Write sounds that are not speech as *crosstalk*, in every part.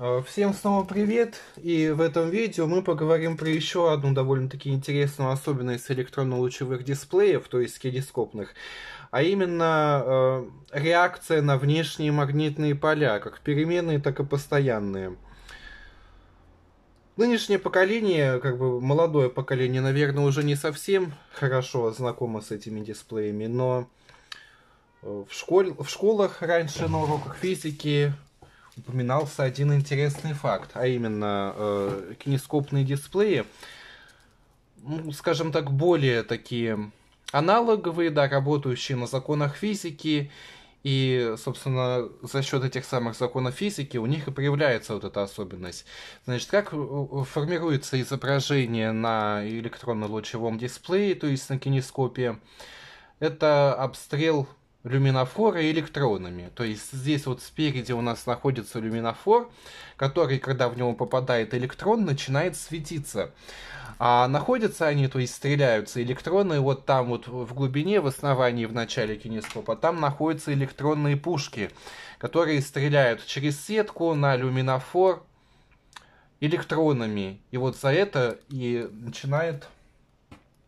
Э, всем снова привет, и в этом видео мы поговорим про еще одну довольно-таки интересную особенность электронно-лучевых дисплеев, то есть кинескопных, а именно э, реакция на внешние магнитные поля, как переменные, так и постоянные. Нынешнее поколение, как бы молодое поколение, наверное, уже не совсем хорошо знакомо с этими дисплеями, но э, в, школе, в школах раньше на уроках физики упоминался один интересный факт, а именно э, кинескопные дисплеи, ну, скажем так, более такие аналоговые, да, работающие на законах физики, и, собственно, за счет этих самых законов физики у них и проявляется вот эта особенность. Значит, как э, формируется изображение на электронно-лучевом дисплее, то есть на кинескопе? Это обстрел люминофора электронами. То есть здесь вот спереди у нас находится люминофор, который, когда в него попадает электрон, начинает светиться. А находятся они, то есть стреляются электроны, вот там вот в глубине, в основании, в начале кинескопа, там находятся электронные пушки, которые стреляют через сетку на люминофор электронами. И вот за это и начинает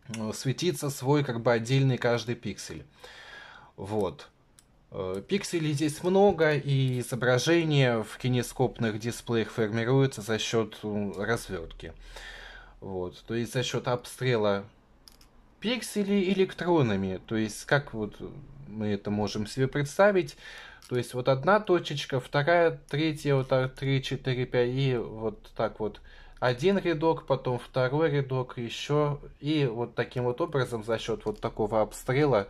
э, светиться свой как бы отдельный каждый пиксель. Вот. Э, пикселей здесь много, и изображение в кинескопных дисплеях формируется за счет ну, развертки. Вот, то есть за счет обстрела пикселей электронами. То есть как вот мы это можем себе представить. То есть вот одна точечка, вторая, третья, вот так, три, четыре, пять и вот так вот один рядок, потом второй рядок, еще. И вот таким вот образом за счет вот такого обстрела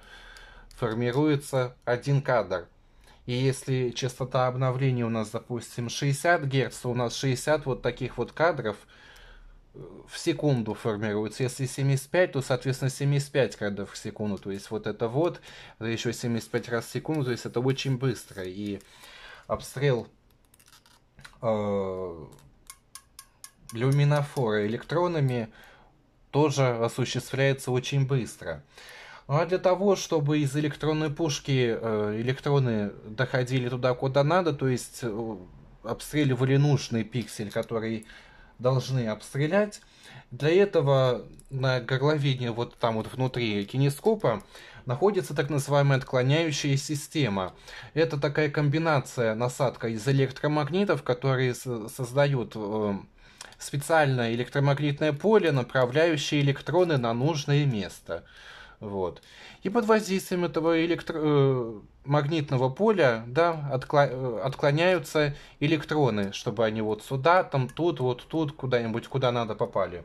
формируется один кадр. И если частота обновления у нас, допустим, 60 Гц, то у нас 60 вот таких вот кадров э, в секунду формируется. Если 75, то, соответственно, 75 кадров в секунду. То есть вот это вот, еще 75 раз в секунду, то есть это очень быстро. И обстрел э, люминофора электронами тоже осуществляется очень быстро. Ну а для того, чтобы из электронной пушки э, электроны доходили туда, куда надо, то есть э, обстреливали нужный пиксель, который должны обстрелять. Для этого на горловине, вот там вот внутри кинескопа, находится так называемая отклоняющая система. Это такая комбинация насадка из электромагнитов, которые создают э, специальное электромагнитное поле, направляющее электроны на нужное место. Вот. И под воздействием этого электро... Э, магнитного поля да, откла... Э, отклоняются электроны, чтобы они вот сюда, там, тут, вот тут, куда-нибудь, куда надо попали.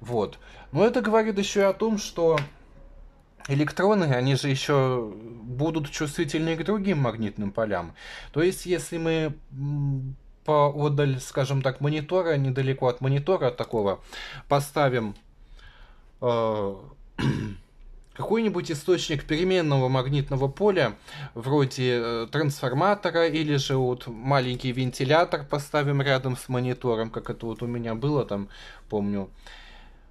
Вот. Но это говорит еще и о том, что электроны, они же еще будут чувствительны к другим магнитным полям. То есть, если мы поодаль, скажем так, монитора, недалеко от монитора такого, поставим э *clears throat* какой-нибудь источник переменного магнитного поля, вроде э, трансформатора или же вот маленький вентилятор поставим рядом с монитором, как это вот у меня было там, помню,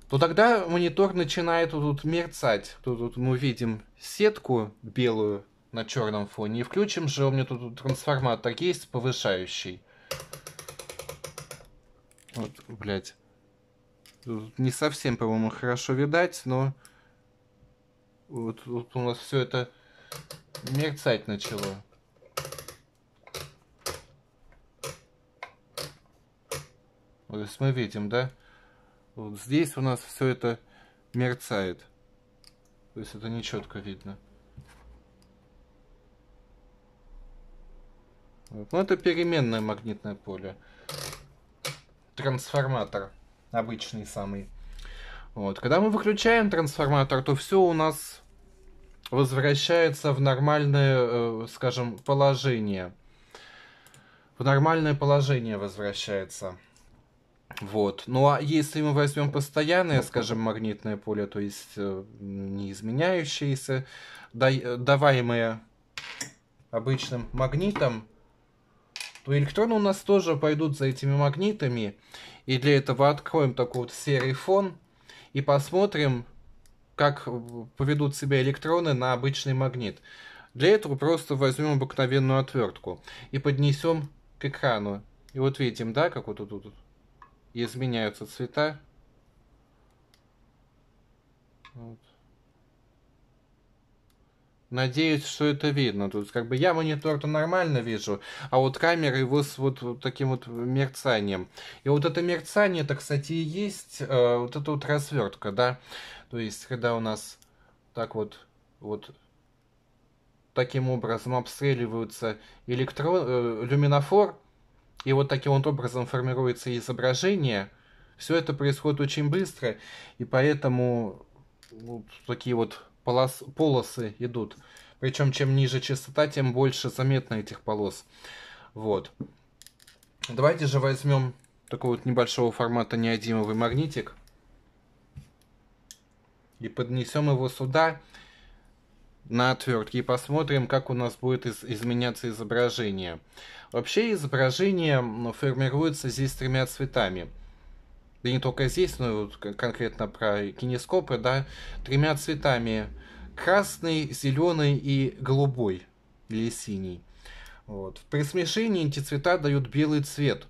то ну, тогда монитор начинает вот тут мерцать. Тут, тут мы видим сетку белую на черном фоне. И включим же, у меня тут, тут трансформатор есть повышающий. Вот, блядь. Тут не совсем, по-моему, хорошо видать, но... Вот, вот у нас все это мерцать начало. То есть мы видим, да? Вот здесь у нас все это мерцает. То есть это нечетко видно. Вот. Но ну, это переменное магнитное поле. Трансформатор. Обычный самый. Вот. Когда мы выключаем трансформатор, то все у нас возвращается в нормальное, э, скажем, положение. В нормальное положение возвращается. Вот. Ну а если мы возьмем постоянное, скажем, магнитное поле, то есть э, неизменяющееся, э, даваемое обычным магнитом, то электроны у нас тоже пойдут за этими магнитами. И для этого откроем такой вот серый фон и посмотрим, как поведут себя электроны на обычный магнит. Для этого просто возьмем обыкновенную отвертку и поднесем к экрану. И вот видим, да, как вот тут, тут изменяются цвета. Вот. Надеюсь, что это видно. То есть, как бы я монитор-то нормально вижу, а вот камера его с вот, вот таким вот мерцанием. И вот это мерцание, это, кстати, и есть э, вот эта вот развертка, да? То есть, когда у нас так вот, вот таким образом обстреливаются электрон, э, люминофор, и вот таким вот образом формируется изображение, все это происходит очень быстро, и поэтому ну, такие вот полос, полосы идут. Причем чем ниже частота, тем больше заметно этих полос. Вот. Давайте же возьмем такой вот небольшого формата неодимовый магнитик. И поднесем его сюда на отвертке и посмотрим, как у нас будет из изменяться изображение. Вообще изображение формируется здесь тремя цветами да не только здесь, но и вот конкретно про кинескопы, да, тремя цветами. Красный, зеленый и голубой или синий. Вот. При смешении эти цвета дают белый цвет.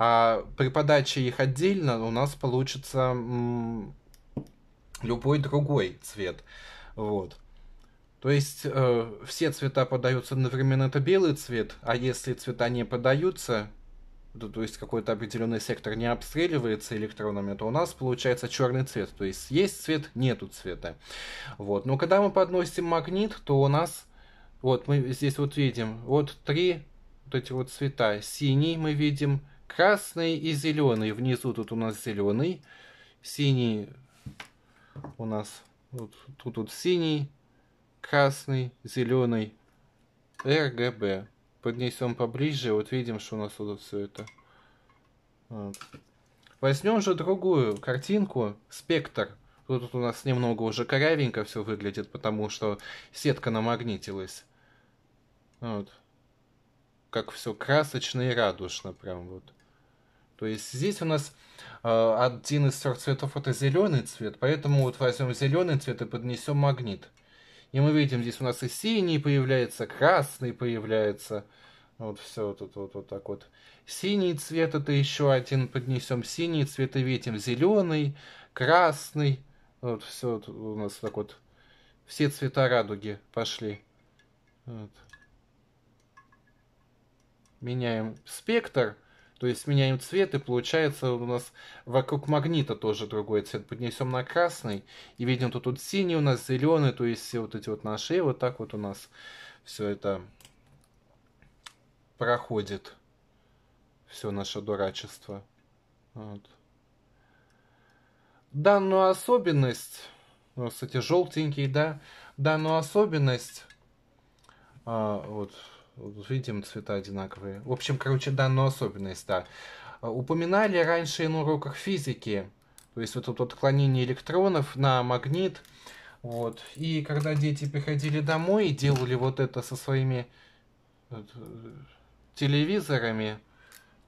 А при подаче их отдельно у нас получится любой другой цвет. Вот. То есть э, все цвета подаются одновременно, это белый цвет, а если цвета не подаются, то есть какой-то определенный сектор не обстреливается электронами, то у нас получается черный цвет. То есть есть цвет, нету цвета. Вот. Но когда мы подносим магнит, то у нас, вот мы здесь вот видим, вот три вот эти вот цвета. Синий мы видим, красный и зеленый. Внизу тут у нас зеленый, синий у нас вот, тут вот синий, красный, зеленый, РГБ поднесем поближе, вот видим, что у нас тут все это. Вот. Возьмем же другую картинку, спектр. Тут у нас немного уже корявенько все выглядит, потому что сетка намагнитилась. Вот. Как все красочно и радушно, прям вот. То есть здесь у нас э, один из трех цветов это зеленый цвет, поэтому вот возьмем зеленый цвет и поднесем магнит. И мы видим, здесь у нас и синий появляется, красный появляется. Вот все вот, вот, вот, вот так вот. Синий цвет это еще один поднесем. Синий цвет и видим зеленый, красный. Вот все вот у нас так вот. Все цвета радуги пошли. Вот. Меняем спектр. То есть меняем цвет, и получается у нас вокруг магнита тоже другой цвет. Поднесем на красный, и видим, тут, тут синий у нас, зеленый, то есть все вот эти вот наши, вот так вот у нас все это проходит. Все наше дурачество. Вот. Данную особенность, ну, кстати, желтенький, да, данную особенность, а, вот, Видим цвета одинаковые. В общем, короче, данную особенность, да. А, упоминали раньше и на уроках физики. То есть вот это вот отклонение электронов на магнит. Вот. И когда дети приходили домой и делали вот это со своими телевизорами,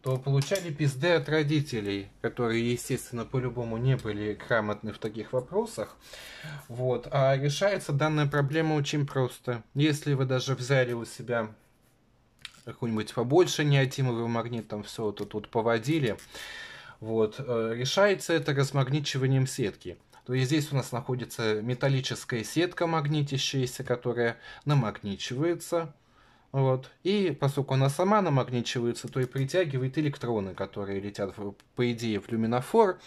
то получали пизды от родителей, которые, естественно, по-любому не были грамотны в таких вопросах. Вот. А решается данная проблема очень просто. Если вы даже взяли у себя какую-нибудь побольше неотимовый магнит, там все это тут поводили. Вот. Э, решается это размагничиванием сетки. То есть здесь у нас находится металлическая сетка магнитящаяся, которая намагничивается. Вот. И поскольку она сама намагничивается, то и притягивает электроны, которые летят, по идее, в люминофор.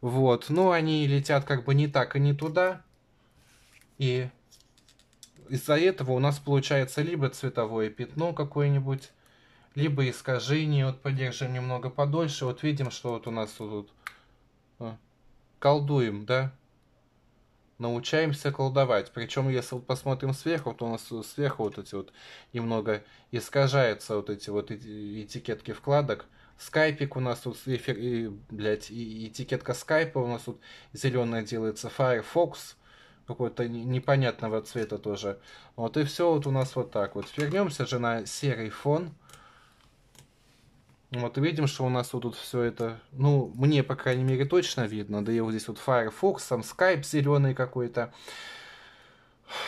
Вот. Но они летят как бы не так и не туда. И из-за этого у нас получается либо цветовое пятно какое-нибудь, либо искажение. Вот подержим немного подольше. Вот видим, что вот у нас тут э, колдуем, да? Научаемся колдовать. Причем, если вот посмотрим сверху, то у нас сверху вот эти вот немного искажаются вот эти вот этикетки вкладок. Скайпик у нас тут, эфир, и, блядь, и этикетка скайпа у нас тут зеленая делается, Firefox, какого-то непонятного цвета тоже. Вот и все вот у нас вот так вот. Вернемся же на серый фон. Вот видим, что у нас вот тут все это, ну, мне, по крайней мере, точно видно. Да и вот здесь вот Firefox, там Skype зеленый какой-то.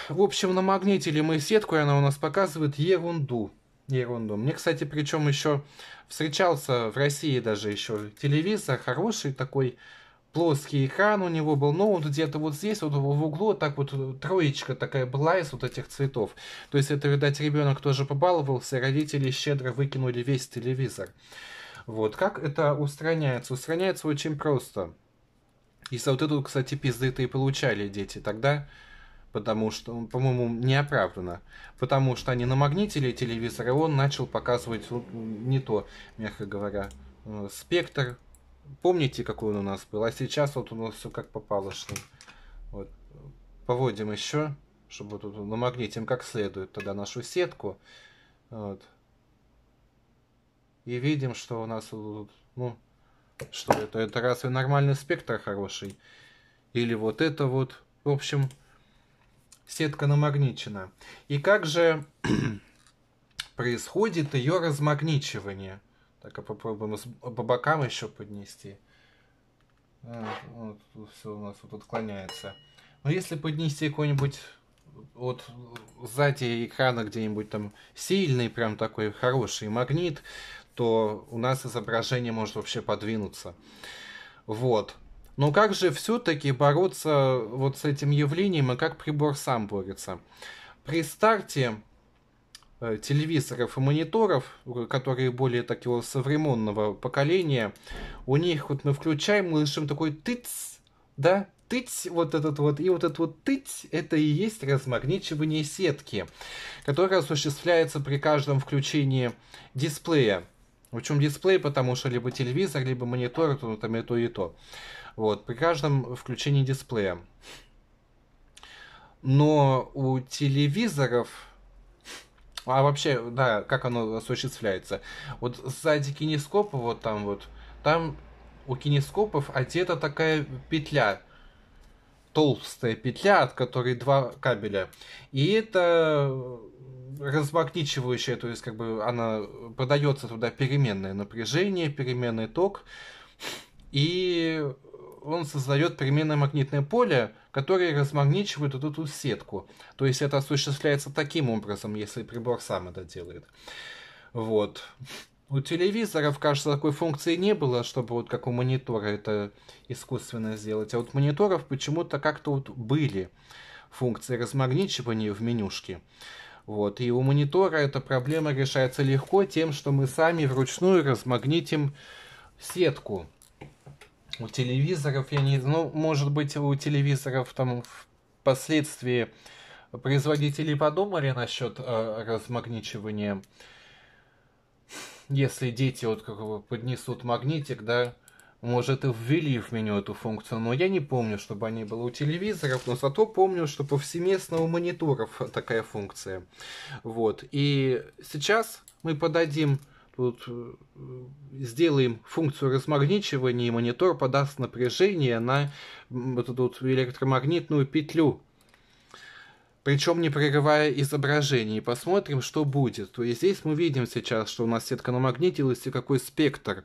В общем, на намагнитили мы сетку, и она у нас показывает ерунду. Ерунду. Мне, кстати, причем еще встречался в России даже еще телевизор хороший такой, плоский экран у него был, но вот где-то вот здесь, вот в углу, так вот э, троечка такая была из вот этих цветов. То есть это, видать, ребенок тоже побаловался, родители щедро выкинули весь телевизор. Вот, как это устраняется? Устраняется очень просто. Если вот эту, кстати, пизды-то и получали дети тогда, потому что, по-моему, неоправданно. Потому что они намагнитили телевизор, и он начал показывать не то, мягко говоря, э, спектр помните, какой он у нас был, а сейчас вот у нас все как попало что? Вот. Поводим еще, чтобы тут намагнитим как следует тогда нашу сетку. Вот. И видим, что у нас, ну, что это, это разве нормальный спектр хороший? Или вот это вот, в общем, сетка намагничена. И как же *clears throat* происходит ее размагничивание? Так, а попробуем по бокам еще поднести. Вот, вот, все у нас вот отклоняется. Но ну, если поднести какой-нибудь вот сзади экрана где-нибудь там сильный, прям такой хороший магнит, то у нас изображение может вообще подвинуться. Вот. Но как же все-таки бороться вот с этим явлением и как прибор сам борется? При старте Э, телевизоров и мониторов, э, которые более такого современного поколения, у них вот мы включаем, мы слышим такой тыц, да, тыц, вот этот вот, и вот этот вот тыц, это и есть размагничивание сетки, которое осуществляется при каждом включении дисплея. Причем дисплей, потому что либо телевизор, либо монитор, то, там и то, и то. Вот, при каждом включении дисплея. Но у телевизоров а вообще, да, как оно осуществляется. Вот сзади кинескопа, вот там вот, там у кинескопов одета такая петля, толстая петля, от которой два кабеля. И это размагничивающая, то есть как бы она подается туда переменное напряжение, переменный ток. И он создает переменное магнитное поле, которое размагничивает вот эту сетку. То есть это осуществляется таким образом, если прибор сам это делает. Вот. У телевизоров, кажется, такой функции не было, чтобы вот как у монитора это искусственно сделать. А вот мониторов почему-то как-то вот были функции размагничивания в менюшке. Вот. И у монитора эта проблема решается легко тем, что мы сами вручную размагнитим сетку у телевизоров, я не ну, может быть, у телевизоров там впоследствии производители подумали насчет э, размагничивания. Если дети вот как бы поднесут магнитик, да, может и ввели в меню эту функцию, но я не помню, чтобы они были у телевизоров, но зато помню, что повсеместно у мониторов такая функция. Вот, и сейчас мы подадим Тут э, э, сделаем функцию размагничивания, и монитор подаст напряжение на вот эту вот электромагнитную петлю. Причем не прерывая изображение. И посмотрим, что будет. То есть здесь мы видим сейчас, что у нас сетка намагнитилась и какой спектр.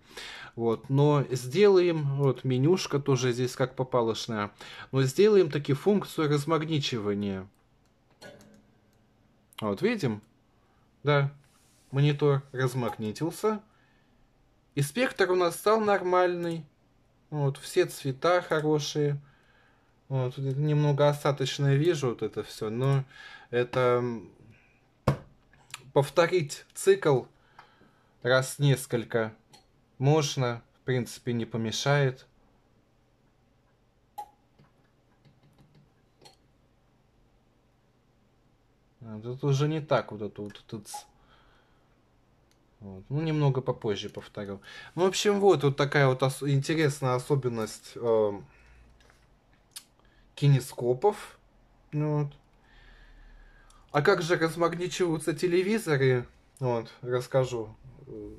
Вот. Но сделаем, вот менюшка тоже здесь как попалочная. Но сделаем таки функцию размагничивания. Вот видим? Да, монитор размагнитился, и спектр у нас стал нормальный. Вот, все цвета хорошие. Вот, немного остаточное вижу вот это все, но это повторить цикл раз несколько можно, в принципе, не помешает. Это а, уже не так вот это вот этот вот. Ну, немного попозже повторю. Ну, в общем, вот, вот такая вот ос- интересная особенность э- кинескопов. Ну, вот. А как же размагничиваются телевизоры? Вот, расскажу.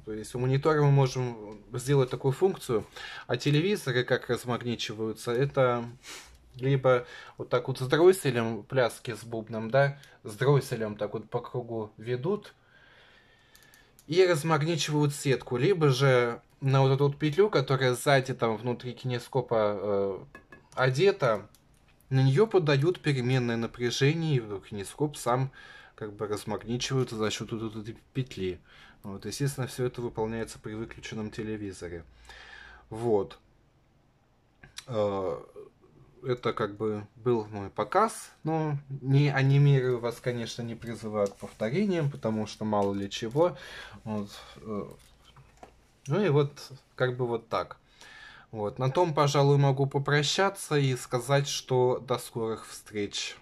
То есть у монитора мы можем сделать такую функцию, а телевизоры как размагничиваются, это либо вот так вот с дросселем, пляски с бубном, да, с дросселем так вот по кругу ведут, и размагничивают сетку, либо же на вот эту вот петлю, которая сзади там внутри кинескопа э, одета, на нее подают переменное напряжение, и кинескоп сам как бы размагничивают за счет вот этой петли. Вот, естественно, все это выполняется при выключенном телевизоре. Вот. Э, это как бы был мой показ, но не анимирую вас, конечно, не призываю к повторениям, потому что мало ли чего. Вот. Э, ну и вот, как бы вот так. Вот. На том, пожалуй, могу попрощаться и сказать, что до скорых встреч.